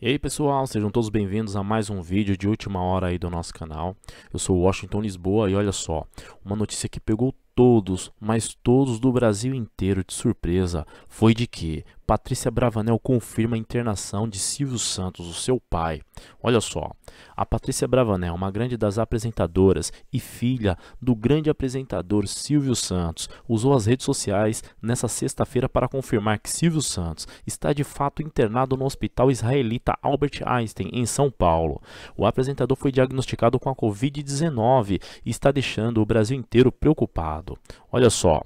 E aí pessoal, sejam todos bem-vindos a mais um vídeo de última hora aí do nosso canal. Eu sou Washington Lisboa e olha só, uma notícia que pegou todos, mas todos do Brasil inteiro de surpresa, foi de que Patrícia Bravanel confirma a internação de Silvio Santos, o seu pai. Olha só, a Patrícia Bravanel, uma grande das apresentadoras e filha do grande apresentador Silvio Santos, usou as redes sociais nesta sexta-feira para confirmar que Silvio Santos está de fato internado no Hospital Israelita Albert Einstein, em São Paulo. O apresentador foi diagnosticado com a Covid-19 e está deixando o Brasil inteiro preocupado. Olha só.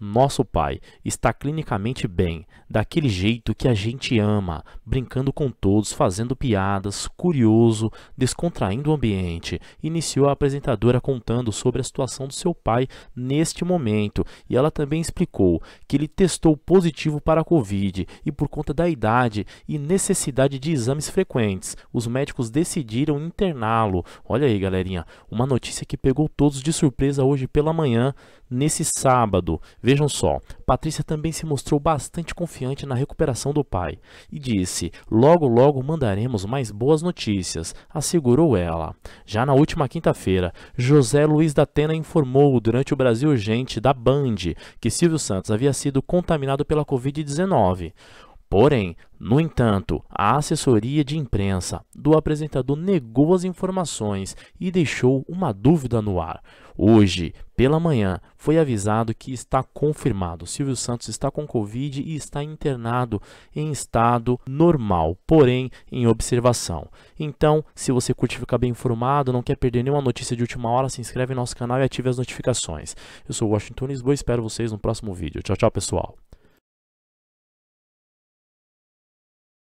Nosso pai está clinicamente bem, daquele jeito que a gente ama, brincando com todos, fazendo piadas, curioso, descontraindo o ambiente. Iniciou a apresentadora contando sobre a situação do seu pai neste momento e ela também explicou que ele testou positivo para a Covid e, por conta da idade e necessidade de exames frequentes, os médicos decidiram interná-lo. Olha aí, galerinha, uma notícia que pegou todos de surpresa hoje pela manhã nesse sábado. Vejam só, Patrícia também se mostrou bastante confiante na recuperação do pai e disse: Logo, logo mandaremos mais boas notícias, assegurou ela. Já na última quinta-feira, José Luiz da Atena informou durante o Brasil Urgente da Band que Silvio Santos havia sido contaminado pela Covid-19. Porém, no entanto, a assessoria de imprensa do apresentador negou as informações e deixou uma dúvida no ar. Hoje, pela manhã, foi avisado que está confirmado. Silvio Santos está com Covid e está internado em estado normal, porém em observação. Então, se você curte ficar bem informado, não quer perder nenhuma notícia de última hora, se inscreve no nosso canal e ative as notificações. Eu sou Washington Lisboa e espero vocês no próximo vídeo. Tchau, tchau, pessoal.